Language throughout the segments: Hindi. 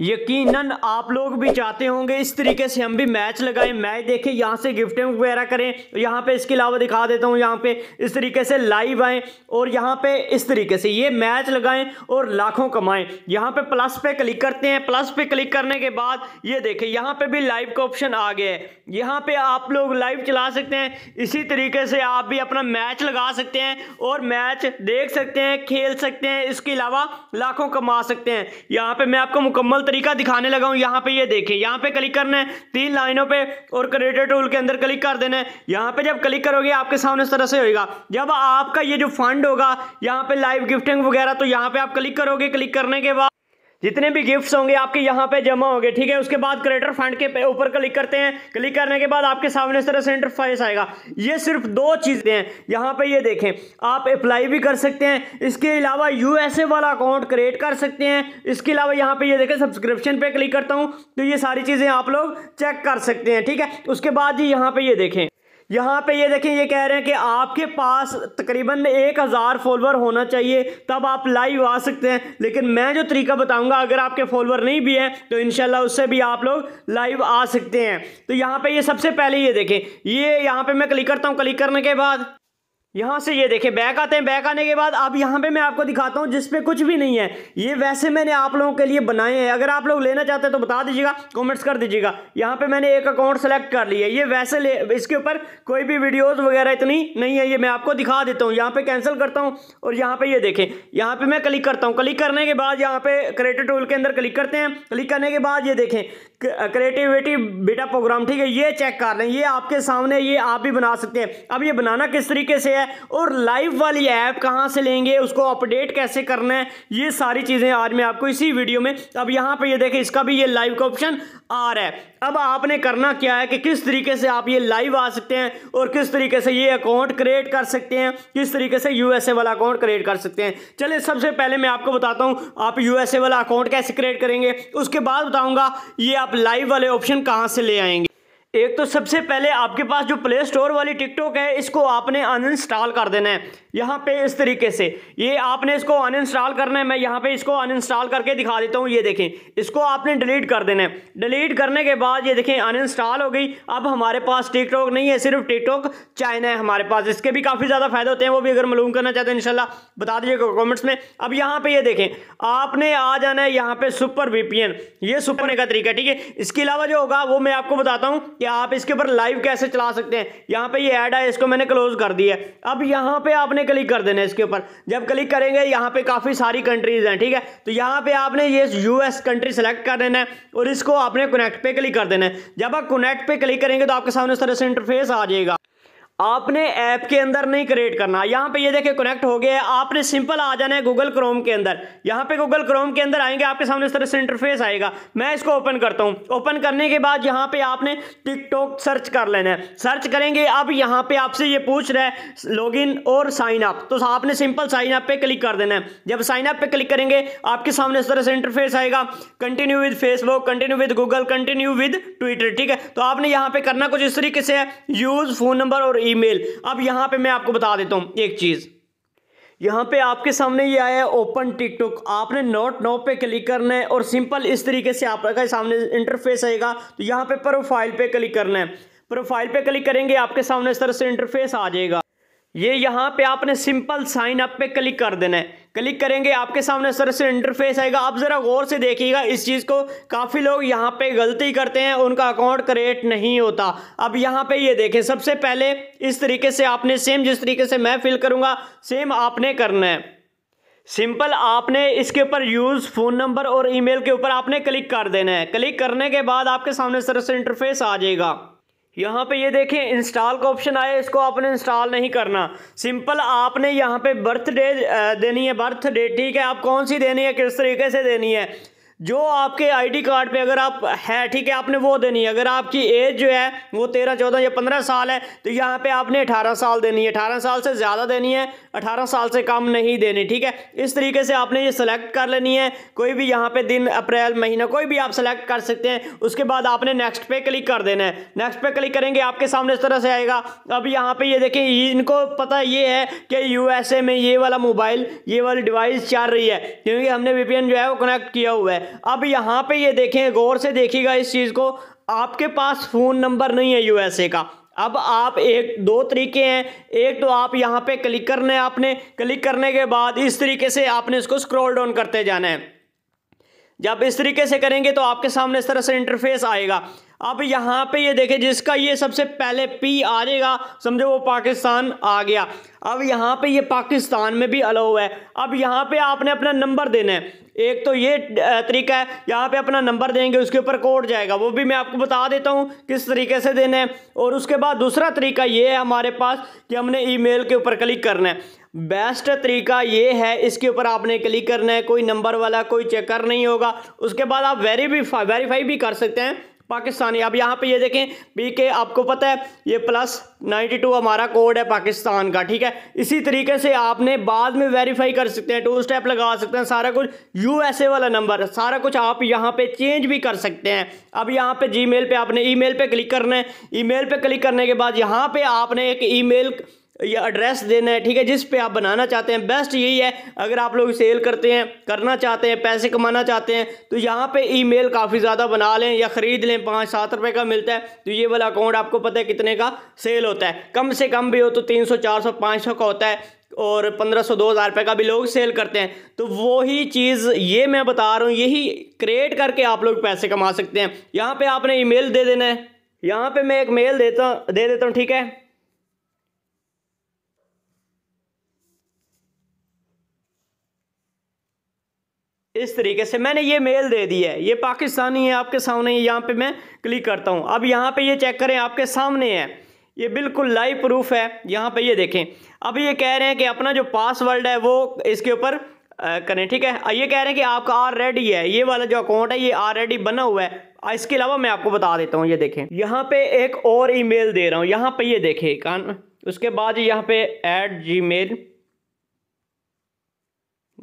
यकीनन आप लोग भी चाहते होंगे इस तरीके से हम भी मैच लगाएं मैच देखें यहाँ से गिफ्टें वगैरह करें यहाँ पे इसके अलावा दिखा देता हूँ यहाँ पे इस तरीके से लाइव आएँ और यहाँ पे इस तरीके से ये मैच लगाएं और लाखों कमाएं यहाँ पे प्लस पे क्लिक करते हैं प्लस पे क्लिक करने के बाद ये देखें यहाँ पर भी लाइव का ऑप्शन आ गया है यहाँ पर आप लोग लाइव चला सकते हैं इसी तरीके से आप भी अपना मैच लगा सकते हैं और मैच देख सकते हैं खेल सकते हैं इसके अलावा लाखों कमा सकते हैं यहाँ पर मैं आपको मुकम्मल सिंपल तरीका दिखाने लगा हूँ यहाँ पे ये यह देखें यहाँ पे क्लिक करना है तीन लाइनों पे और क्रिएटर टूल के अंदर क्लिक कर देना है यहाँ पे जब क्लिक करोगे आपके सामने इस तरह से होगा जब आपका ये जो फंड होगा यहाँ पे लाइव गिफ्टिंग वगैरह तो यहाँ पे आप क्लिक करोगे क्लिक करने के बाद जितने भी गिफ्ट्स होंगे आपके यहाँ पे जमा होंगे ठीक है उसके बाद क्रेटर फंड के ऊपर क्लिक करते हैं क्लिक करने के बाद आपके सामने इस तरह से इंटरफाइस आएगा ये सिर्फ दो चीज़ें हैं यहाँ पे ये देखें आप अप्लाई भी कर सकते हैं इसके अलावा यूएसए वाला अकाउंट क्रिएट कर सकते हैं इसके अलावा यहाँ पे ये देखें सब्सक्रिप्शन पे क्लिक करता हूँ तो ये सारी चीज़ें आप लोग चेक कर सकते हैं ठीक है उसके बाद जी यहाँ पे ये देखें यहाँ पे ये देखें ये कह रहे हैं कि आपके पास तकरीबन एक हज़ार फॉलोअर होना चाहिए तब आप लाइव आ सकते हैं लेकिन मैं जो तरीका बताऊंगा अगर आपके फॉलोअर नहीं भी हैं तो इन उससे भी आप लोग लाइव आ सकते हैं तो यहाँ पे ये सबसे पहले ये देखें ये यहाँ पे मैं क्लिक करता हूँ क्लिक करने के बाद यहाँ से ये देखें बैक आते हैं बैक आने के बाद अब यहाँ पे मैं आपको दिखाता हूँ जिसपे कुछ भी नहीं है ये वैसे मैंने आप लोगों के लिए बनाए हैं अगर आप लोग लेना चाहते हैं तो बता दीजिएगा कमेंट्स कर दीजिएगा यहाँ पे मैंने एक अकाउंट सेलेक्ट कर लिया ये वैसे ले इसके ऊपर कोई भी वीडियोज वगैरह इतनी नहीं है ये मैं आपको दिखा देता हूँ यहाँ पे कैंसिल करता हूँ और यहाँ पे ये देखें यहाँ पे मैं क्लिक करता हूँ क्लिक करने के बाद यहाँ पे क्रिएटिव टूल के अंदर क्लिक करते हैं क्लिक करने के बाद ये देखें क्रिएटिविटी बेटा प्रोग्राम ठीक है ये चेक कर लें ये आपके सामने ये आप भी बना सकते हैं अब ये बनाना किस तरीके से है है और लाइव वाली ऐप कहाँ से लेंगे उसको अपडेट कैसे करना है ये सारी चीज़ें आज मैं आपको इसी वीडियो में अब यहाँ पर ये देखें इसका भी ये लाइव का ऑप्शन आ रहा है अब आपने करना क्या है कि किस तरीके से आप ये लाइव आ सकते हैं और किस तरीके से ये अकाउंट क्रिएट कर सकते हैं किस तरीके से यूएसए वाला अकाउंट क्रिएट कर सकते हैं चलिए सबसे पहले मैं आपको बताता हूँ आप यूएसए वाला अकाउंट कैसे क्रिएट करेंगे उसके बाद बताऊँगा ये आप लाइव वाले ऑप्शन कहाँ से ले आएंगे एक तो सबसे पहले आपके पास जो प्ले स्टोर वाली टिकटॉक है इसको आपने अनइंस्टॉल कर देना है यहाँ पे इस तरीके से ये आपने इसको अनइंस्टॉल करना है मैं यहाँ पे इसको अनइंस्टॉल करके दिखा देता हूँ ये देखें इसको आपने डिलीट कर देना है डिलीट करने के बाद ये देखें अनइंस्टॉल हो गई अब हमारे पास टिकटॉक नहीं है सिर्फ टिकटॉक चाइना है हमारे पास इसके भी काफ़ी ज़्यादा फ़ायदे होते हैं वो भी अगर मालूम करना चाहते हैं शाला बता दीजिएगा कॉमेंट्स में अब यहाँ पर ये देखें आपने आ जाना है यहाँ पर सुपर वीपीएन ये सुपर का तरीका ठीक है इसके अलावा जो होगा वो मैं आपको बताता हूँ कि आप इसके ऊपर लाइव कैसे चला सकते हैं यहाँ पर ये ऐड है इसको मैंने क्लोज कर दिया अब यहाँ पर आपने में क्लिक कर देना इसके ऊपर जब क्लिक करेंगे यहाँ पे काफ़ी सारी कंट्रीज हैं ठीक है तो यहाँ पे आपने ये यूएस कंट्री सेलेक्ट कर देना है और इसको आपने कनेक्ट पे क्लिक कर देना है जब आप कनेक्ट पे क्लिक करेंगे तो आपके सामने इस तरह से इंटरफेस आ जाएगा आपने ऐप के अंदर नहीं क्रिएट करना यहाँ पे ये देखिए कनेक्ट हो गया है आपने सिंपल आ जाना है गूगल क्रोम के अंदर यहाँ पे गूगल क्रोम के अंदर आएंगे आपके सामने इस तरह से इंटरफेस आएगा मैं इसको ओपन करता हूँ ओपन करने के बाद यहाँ पे आपने टिकटॉक सर्च कर लेना है सर्च करेंगे अब यहाँ पे आपसे ये पूछ रहा है लॉग और साइन अप तो आपने सिंपल साइन अप पे क्लिक कर देना है जब साइन अप पे क्लिक करेंगे आपके सामने इस तरह से इंटरफेस आएगा continue with Facebook continue with Google continue with Twitter ठीक है तो आपने यहाँ पर करना कुछ इस तरीके से है यूज फोन नंबर और ईमेल अब यहां पे मैं आपको बता देता हूं एक चीज़ यहाँ पे आपके सामने ये आया है ओपन टिकटॉक आपने नोट नो पे क्लिक करना है और सिंपल इस तरीके से आपका सामने इंटरफेस आएगा तो यहाँ पे प्रोफाइल पे क्लिक करना है प्रोफाइल पे क्लिक करेंगे आपके सामने इस तरह से इंटरफेस आ जाएगा ये यहाँ पे आपने सिंपल साइन अप पे क्लिक कर देना है क्लिक करेंगे आपके सामने सर से इंटरफेस आएगा आप ज़रा गौर से देखिएगा इस चीज़ को काफ़ी लोग यहाँ पे गलती करते हैं उनका अकाउंट क्रिएट नहीं होता अब यहाँ पे ये यह देखें सबसे पहले इस तरीके से आपने सेम जिस तरीके से मैं फिल करूँगा सेम आपने करना है सिंपल आपने इसके ऊपर यूज़ फ़ोन नंबर और ईमेल के ऊपर आपने क्लिक कर देना है क्लिक करने के बाद आपके सामने सर से इंटरफेस आ जाएगा यहाँ पे ये देखें इंस्टॉल का ऑप्शन आया इसको आपने इंस्टॉल नहीं करना सिंपल आपने यहाँ पे बर्थडे देनी है बर्थडे ठीक है आप कौन सी देनी है किस तरीके से देनी है जो आपके आईडी कार्ड पे अगर आप है ठीक है आपने वो देनी है अगर आपकी एज जो है वो तेरह चौदह या पंद्रह साल है तो यहाँ पे आपने अठारह साल देनी है अठारह साल से ज़्यादा देनी है अठारह साल से कम नहीं देनी ठीक है इस तरीके से आपने ये सिलेक्ट कर लेनी है कोई भी यहाँ पे दिन अप्रैल महीना कोई भी आप सेलेक्ट कर सकते हैं उसके बाद आपने नेक्स्ट पे क्लिक कर देना है नेक्स्ट पे क्लिक करेंगे आपके सामने इस तरह से आएगा अब यहाँ पर ये देखें इनको पता ये है कि यू में ये वाला मोबाइल ये वाली डिवाइस चल रही है क्योंकि हमने वी जो है वो कनेक्ट किया हुआ है अब यहाँ पे ये देखें गौर से देखिएगा इस चीज़ को आपके पास फ़ोन नंबर नहीं है यूएसए का अब आप एक दो तरीके हैं एक तो आप यहाँ पे क्लिक करना है आपने क्लिक करने के बाद इस तरीके से आपने इसको स्क्रॉल डाउन करते जाना है जब इस तरीके से करेंगे तो आपके सामने इस तरह से इंटरफेस आएगा अब यहाँ पे ये देखें जिसका ये सबसे पहले पी आ जाएगा समझो वो पाकिस्तान आ गया अब यहाँ पे ये पाकिस्तान में भी अलाउ है अब यहाँ पे आपने अपना नंबर देना है एक तो ये तरीका है यहाँ पे अपना नंबर देंगे उसके ऊपर कोड जाएगा वो भी मैं आपको बता देता हूँ किस तरीके से देना है और उसके बाद दूसरा तरीका ये है हमारे पास कि हमने ई के ऊपर क्लिक करना है बेस्ट तरीका ये है इसके ऊपर आपने क्लिक करना है कोई नंबर वाला कोई चेकर नहीं होगा उसके बाद आप वेरीफाई वेरीफाई भी कर सकते हैं पाकिस्तानी अब यहाँ पे ये देखें पी के आपको पता है ये प्लस 92 हमारा कोड है पाकिस्तान का ठीक है इसी तरीके से आपने बाद में वेरीफाई कर सकते हैं टू स्टेप लगा सकते हैं सारा कुछ यूएसए वाला नंबर सारा कुछ आप यहाँ पे चेंज भी कर सकते हैं अब यहाँ पे जीमेल पे आपने ईमेल पे क्लिक करना है ईमेल पे क्लिक करने के बाद यहाँ पर आपने एक मेल या एड्रेस देना है ठीक है जिस पे आप बनाना चाहते हैं बेस्ट यही है अगर आप लोग सेल करते हैं करना चाहते हैं पैसे कमाना चाहते हैं तो यहाँ पे ईमेल काफ़ी ज़्यादा बना लें या ख़रीद लें पाँच सात रुपये का मिलता है तो ये वाला अकाउंट आपको पता है कितने का सेल होता है कम से कम भी हो तो तीन सौ चार सौ पाँच सौ का होता है और पंद्रह सौ दो हज़ार रुपये का भी लोग सेल करते हैं तो वही चीज़ ये मैं बता रहा हूँ यही क्रिएट करके आप लोग पैसे कमा सकते हैं यहाँ पे आपने ईमेल दे देना है यहाँ पे मैं एक मेल देता दे देता हूँ ठीक है इस तरीके से मैंने ये मेल दे दी है ये पाकिस्तानी है आपके सामने यहाँ पे मैं क्लिक करता हूँ अब यहाँ पे ये चेक करें आपके सामने है ये बिल्कुल लाइव प्रूफ है यहाँ पे ये देखें अब ये कह रहे हैं कि अपना जो पासवर्ड है वो इसके ऊपर करें ठीक है ये कह रहे हैं कि आपका ऑलरेडी है ये वाला जो अकाउंट है ये ऑलरेडी बना हुआ है इसके अलावा मैं आपको बता देता हूँ ये देखें यहाँ पे एक और ई दे रहा हूँ यहाँ पे ये देखें कान उसके बाद यहाँ पे at Gmail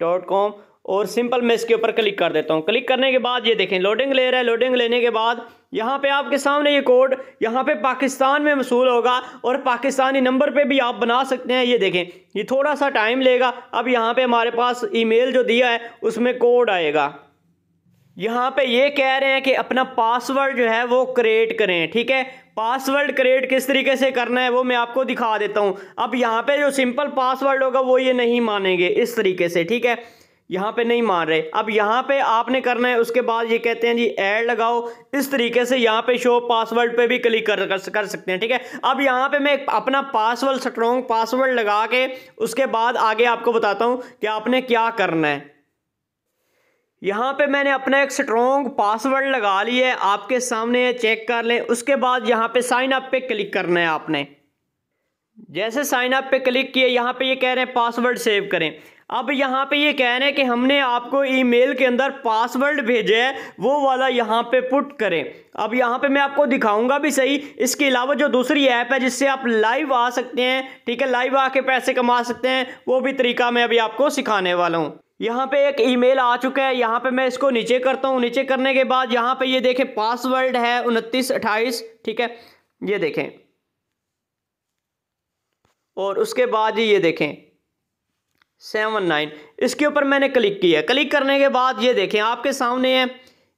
dot com और सिंपल मैं इसके ऊपर क्लिक कर देता हूँ क्लिक करने के बाद ये देखें लोडिंग ले रहा है लोडिंग लेने के बाद यहाँ पे आपके सामने ये कोड यहाँ पे पाकिस्तान में मसूल होगा और पाकिस्तानी नंबर पे भी आप बना सकते हैं ये देखें ये थोड़ा सा टाइम लेगा अब यहाँ पे हमारे पास ईमेल जो दिया है उसमें कोड आएगा यहाँ पे ये कह रहे हैं कि अपना पासवर्ड जो है वो क्रिएट करें ठीक है पासवर्ड क्रिएट किस तरीके से करना है वो मैं आपको दिखा देता हूँ अब यहाँ पे जो सिंपल पासवर्ड होगा वो ये नहीं मानेंगे इस तरीके से ठीक है यहाँ पे नहीं मान रहे अब यहाँ पे आपने करना है उसके बाद ये कहते हैं जी एड लगाओ इस तरीके से यहाँ पे शो पासवर्ड पे भी क्लिक कर कर सकते हैं ठीक है अब यहाँ पे मैं अपना पासवर्ड स्ट्रॉन्ग पासवर्ड लगा के उसके बाद आगे आपको बताता हूँ कि आपने क्या करना है यहाँ पे मैंने अपना एक स्ट्रॉन्ग पासवर्ड लगा लिया है आपके सामने चेक कर लें उसके बाद यहाँ पे साइन अप पे क्लिक करना है आपने जैसे साइन अप पे क्लिक किए यहाँ पे ये यह कह रहे हैं पासवर्ड सेव करें अब यहाँ पे ये कह रहे हैं कि हमने आपको ईमेल के अंदर पासवर्ड भेजे है वो वाला यहाँ पे पुट करें अब यहाँ पे मैं आपको दिखाऊंगा भी सही इसके अलावा जो दूसरी ऐप है जिससे आप लाइव आ सकते हैं ठीक है लाइव आके पैसे कमा सकते हैं वो भी तरीका मैं अभी आपको सिखाने वाला हूँ यहाँ पे एक ईमेल आ चुका है यहाँ पे मैं इसको नीचे करता हूँ नीचे करने के बाद यहाँ पे ये देखें पासवर्ड है उनतीस अट्ठाईस ठीक है ये देखें और उसके बाद ये देखें सेवन नाइन इसके ऊपर मैंने क्लिक किया क्लिक करने के बाद ये देखें आपके सामने है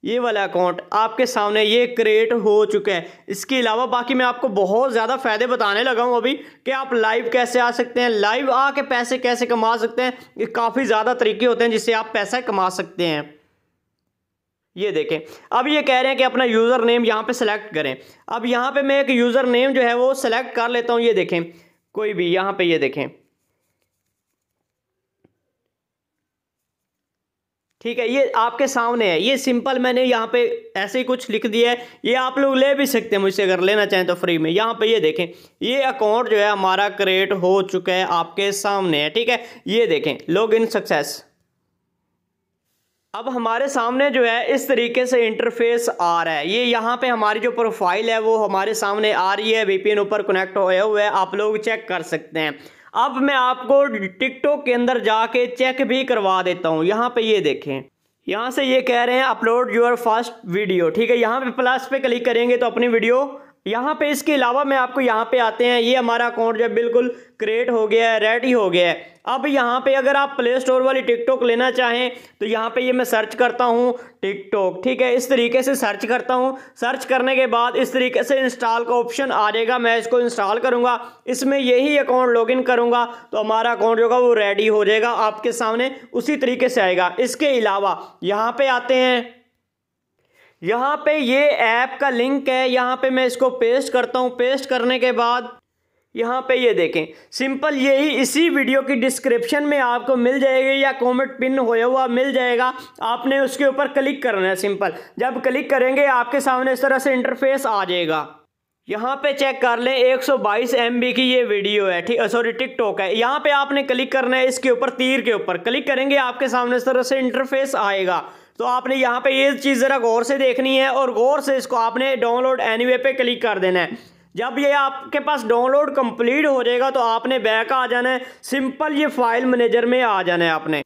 ये वाला अकाउंट आपके सामने ये क्रिएट हो चुके हैं इसके अलावा बाकी मैं आपको बहुत ज़्यादा फ़ायदे बताने लगा हूँ अभी कि आप लाइव कैसे आ सकते हैं लाइव आके पैसे कैसे कमा सकते हैं ये काफ़ी ज़्यादा तरीके होते हैं जिससे आप पैसा कमा सकते हैं ये देखें अब ये कह रहे हैं कि अपना यूज़र नेम यहाँ पर सेलेक्ट करें अब यहाँ पर मैं एक यूज़र नेम जो है वो सिलेक्ट कर लेता हूँ ये देखें कोई भी यहाँ पर ये देखें ठीक है ये आपके सामने है ये सिंपल मैंने यहाँ पे ऐसे ही कुछ लिख दिया है ये आप लोग ले भी सकते हैं मुझसे अगर लेना चाहें तो फ्री में यहाँ पे ये देखें ये अकाउंट जो है हमारा क्रिएट हो चुका है आपके सामने है ठीक है ये देखें लॉग इन सक्सेस अब हमारे सामने जो है इस तरीके से इंटरफेस आ रहा है ये यहाँ पे हमारी जो प्रोफाइल है वो हमारे सामने आ रही है वीपीएन ऊपर कनेक्ट होए हुए है आप लोग चेक कर सकते हैं अब मैं आपको टिकटॉक के अंदर जाके चेक भी करवा देता हूँ यहाँ पे ये देखें यहाँ से ये कह रहे हैं अपलोड योर फर्स्ट वीडियो ठीक है यहाँ पे प्लस पे क्लिक करेंगे तो अपनी वीडियो यहाँ पे इसके अलावा मैं आपको यहाँ पे आते हैं ये हमारा अकाउंट जब बिल्कुल क्रिएट हो गया है रेडी हो गया है अब यहाँ पे अगर आप प्ले स्टोर वाली टिकटॉक लेना चाहें तो यहाँ पे ये मैं सर्च करता हूँ टिकटॉक ठीक है इस तरीके से सर्च करता हूँ सर्च करने के बाद इस तरीके से इंस्टॉल का ऑप्शन आ जाएगा मैं इसको इंस्टॉल करूँगा इसमें यही अकाउंट इन करूँगा तो हमारा अकाउंट जो होगा वो रेडी हो जाएगा आपके सामने उसी तरीके से आएगा इसके अलावा यहाँ पर आते हैं यहाँ पे ये ऐप का लिंक है यहाँ पे मैं इसको पेस्ट करता हूँ पेस्ट करने के बाद यहाँ पे ये देखें सिंपल यही इसी वीडियो की डिस्क्रिप्शन में आपको मिल जाएगी या कमेंट पिन होया हुआ मिल जाएगा आपने उसके ऊपर क्लिक करना है सिंपल जब क्लिक करेंगे आपके सामने इस तरह से इंटरफेस आ जाएगा यहाँ पे चेक कर लें 122 सौ की ये वीडियो है ठीक सॉरी टिकटॉक है यहाँ पे आपने क्लिक करना है इसके ऊपर तीर के ऊपर क्लिक करेंगे आपके सामने इस तरह से इंटरफेस आएगा तो आपने यहाँ पे ये चीज़ ज़रा गौर से देखनी है और गौर से इसको आपने डाउनलोड वे पर क्लिक कर देना है जब ये आपके पास डाउनलोड कंप्लीट हो जाएगा तो आपने बैक आ जाना है सिंपल ये फाइल मैनेजर में आ जाना है आपने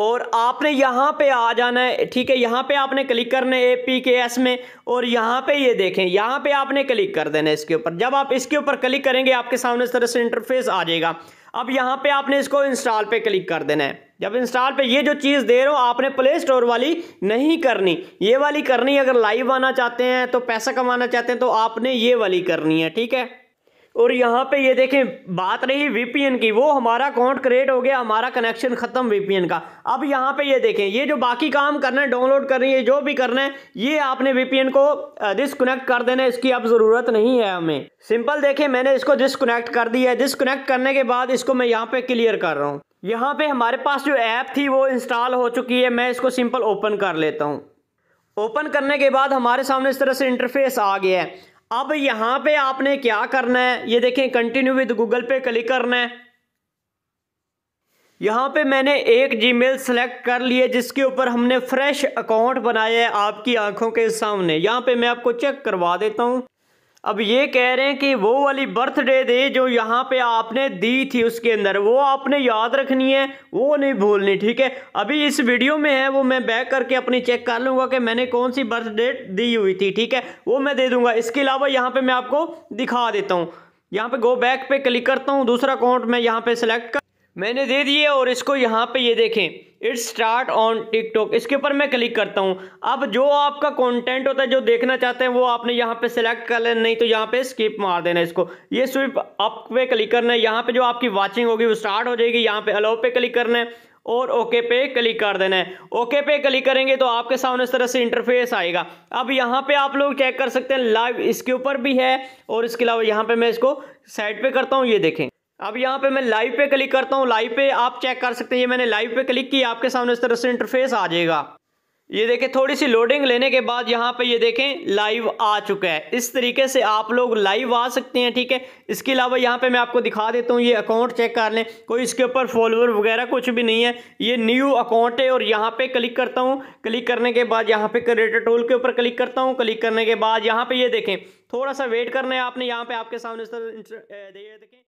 और आपने यहाँ पे आ जाना है ठीक है यहाँ पे आपने क्लिक करना है ए पी के एस में और यहाँ पे ये देखें यहाँ पे आपने क्लिक कर देना है इसके ऊपर जब आप इसके ऊपर क्लिक करेंगे आपके सामने इस तरह से इंटरफेस आ जाएगा अब यहाँ पे आपने इसको इंस्टॉल पे क्लिक कर देना है जब इंस्टॉल पे ये जो चीज़ दे रहे हो आपने प्ले स्टोर वाली नहीं करनी ये वाली करनी अगर लाइव आना चाहते हैं तो पैसा कमाना चाहते हैं तो आपने ये वाली करनी है ठीक है और यहाँ पे ये देखें बात रही वीपीएन की वो हमारा अकाउंट क्रिएट हो गया हमारा कनेक्शन ख़त्म वीपीएन का अब यहाँ पे ये देखें ये जो बाकी काम करना है डाउनलोड करनी है जो भी करना है ये आपने वीपीएन को डिसकनेक्ट कर देना है इसकी अब ज़रूरत नहीं है हमें सिंपल देखें मैंने इसको डिसकनेक्ट कर दिया है डिसकनेक्ट करने के बाद इसको मैं यहाँ पर क्लियर कर रहा हूँ यहाँ पे हमारे पास जो ऐप थी वो इंस्टॉल हो चुकी है मैं इसको सिंपल ओपन कर लेता हूँ ओपन करने के बाद हमारे सामने इस तरह से इंटरफेस आ गया है अब यहां पे आपने क्या करना है ये देखें कंटिन्यू विद गूगल पे क्लिक करना है यहाँ पे मैंने एक जीमेल सेलेक्ट कर लिए जिसके ऊपर हमने फ्रेश अकाउंट बनाया है आपकी आंखों के सामने यहाँ पे मैं आपको चेक करवा देता हूँ अब ये कह रहे हैं कि वो वाली बर्थडे दे जो यहाँ पे आपने दी थी उसके अंदर वो आपने याद रखनी है वो नहीं भूलनी ठीक है अभी इस वीडियो में है वो मैं बैक करके अपनी चेक कर लूँगा कि मैंने कौन सी बर्थडे दी हुई थी ठीक है वो मैं दे दूँगा इसके अलावा यहाँ पर मैं आपको दिखा देता हूँ यहाँ पे गो बैक पे क्लिक करता हूँ दूसरा अकाउंट मैं यहाँ पे सिलेक्ट मैंने दे दिए और इसको यहाँ पे ये देखें इट्स स्टार्ट ऑन टिकटॉक इसके ऊपर मैं क्लिक करता हूँ अब जो आपका कंटेंट होता है जो देखना चाहते हैं वो आपने यहाँ पे सिलेक्ट कर लेना नहीं तो यहाँ पे स्किप मार देना इसको ये स्विप अप पे क्लिक करना है यहाँ पे जो आपकी वाचिंग होगी वो स्टार्ट हो जाएगी यहाँ पे अलाउ पे क्लिक करना है और ओके पे क्लिक कर देना है ओके पे क्लिक करेंगे तो आपके सामने इस तरह से इंटरफेस आएगा अब यहाँ पे आप लोग चेक कर सकते हैं लाइव इसके ऊपर भी है और इसके अलावा यहाँ पे मैं इसको साइड पे करता हूँ ये देखें अब यहाँ पे मैं लाइव पे क्लिक करता हूँ लाइव पे आप चेक कर सकते हैं ये मैंने लाइव पे क्लिक की आपके सामने इस तरह से इंटरफेस आ जाएगा ये देखें थोड़ी सी लोडिंग लेने के बाद यहाँ पे ये देखें लाइव आ चुका है इस तरीके से आप लोग लाइव आ सकते हैं ठीक है इसके अलावा यहाँ पे मैं आपको दिखा देता हूँ ये अकाउंट चेक कर लें कोई इसके ऊपर फॉलोअर वगैरह कुछ भी नहीं है ये न्यू अकाउंट है और यहाँ पे क्लिक करता हूँ क्लिक करने के बाद यहाँ पे क्रिएटर टोल के ऊपर क्लिक करता हूँ क्लिक करने के बाद यहाँ पे ये देखें थोड़ा सा वेट करना है आपने यहाँ पे आपके सामने इस तरह देखें